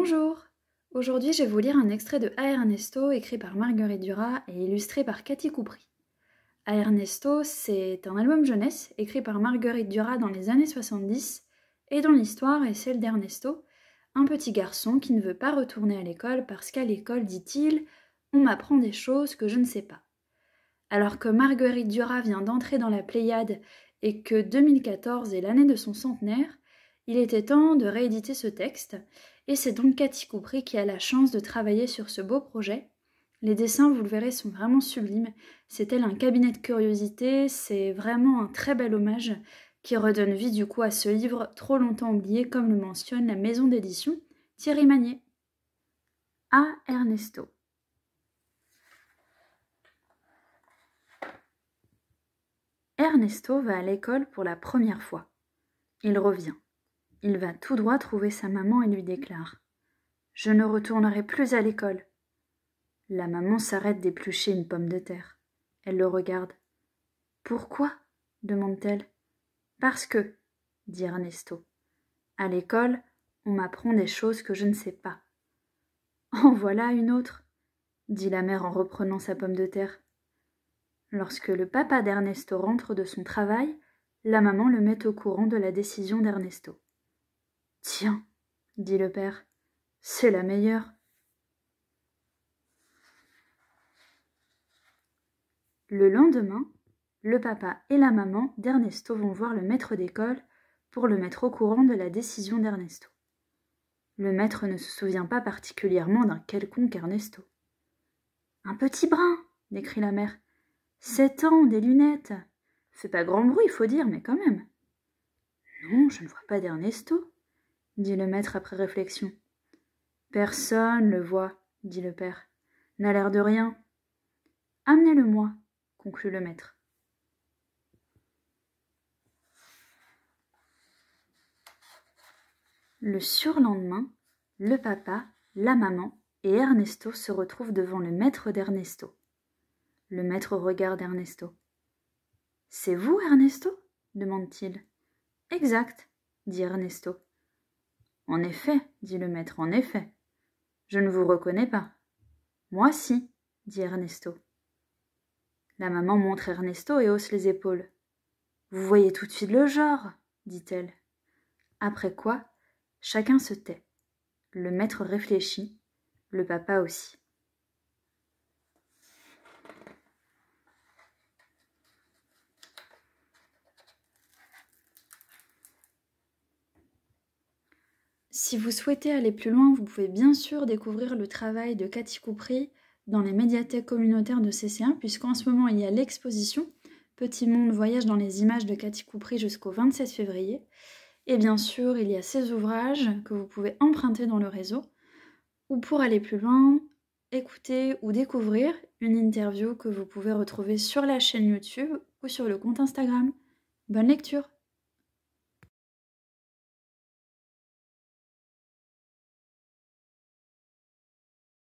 Bonjour Aujourd'hui, je vais vous lire un extrait de A Ernesto écrit par Marguerite Duras et illustré par Cathy Coupry. A Ernesto, c'est un album jeunesse écrit par Marguerite Duras dans les années 70 et dont l'histoire est celle d'Ernesto, un petit garçon qui ne veut pas retourner à l'école parce qu'à l'école, dit-il, on m'apprend des choses que je ne sais pas. Alors que Marguerite Duras vient d'entrer dans la Pléiade et que 2014 est l'année de son centenaire, il était temps de rééditer ce texte et c'est donc Cathy Coupry qui a la chance de travailler sur ce beau projet. Les dessins, vous le verrez, sont vraiment sublimes. C'est elle un cabinet de curiosité, c'est vraiment un très bel hommage qui redonne vie du coup à ce livre trop longtemps oublié, comme le mentionne la maison d'édition Thierry Magnier. À Ernesto. Ernesto va à l'école pour la première fois. Il revient. Il va tout droit trouver sa maman et lui déclare Je ne retournerai plus à l'école. La maman s'arrête d'éplucher une pomme de terre. Elle le regarde. Pourquoi demande-t-elle. Parce que, dit Ernesto. À l'école, on m'apprend des choses que je ne sais pas. En voilà une autre, dit la mère en reprenant sa pomme de terre. Lorsque le papa d'Ernesto rentre de son travail, la maman le met au courant de la décision d'Ernesto. Tiens, dit le père, c'est la meilleure. Le lendemain, le papa et la maman d'Ernesto vont voir le maître d'école pour le mettre au courant de la décision d'Ernesto. Le maître ne se souvient pas particulièrement d'un quelconque Ernesto. Un petit brin, décrit la mère. Sept ans, des lunettes. Fait pas grand bruit, faut dire, mais quand même. Non, je ne vois pas d'Ernesto, dit le maître après réflexion. Personne le voit, dit le père. N'a l'air de rien. Amenez-le-moi, conclut le maître. Le surlendemain, le papa, la maman et Ernesto se retrouvent devant le maître d'Ernesto. Le maître regarde Ernesto. C'est vous, Ernesto demande-t-il. Exact, dit Ernesto. En effet, dit le maître, en effet. Je ne vous reconnais pas. Moi si, dit Ernesto. La maman montre Ernesto et hausse les épaules. Vous voyez tout de suite le genre, dit-elle. Après quoi, chacun se tait. Le maître réfléchit, le papa aussi. Si vous souhaitez aller plus loin, vous pouvez bien sûr découvrir le travail de Cathy Coupry dans les médiathèques communautaires de CC1, puisqu'en ce moment il y a l'exposition Petit Monde Voyage dans les images de Cathy Coupry jusqu'au 27 février. Et bien sûr, il y a ses ouvrages que vous pouvez emprunter dans le réseau, ou pour aller plus loin, écouter ou découvrir une interview que vous pouvez retrouver sur la chaîne YouTube ou sur le compte Instagram. Bonne lecture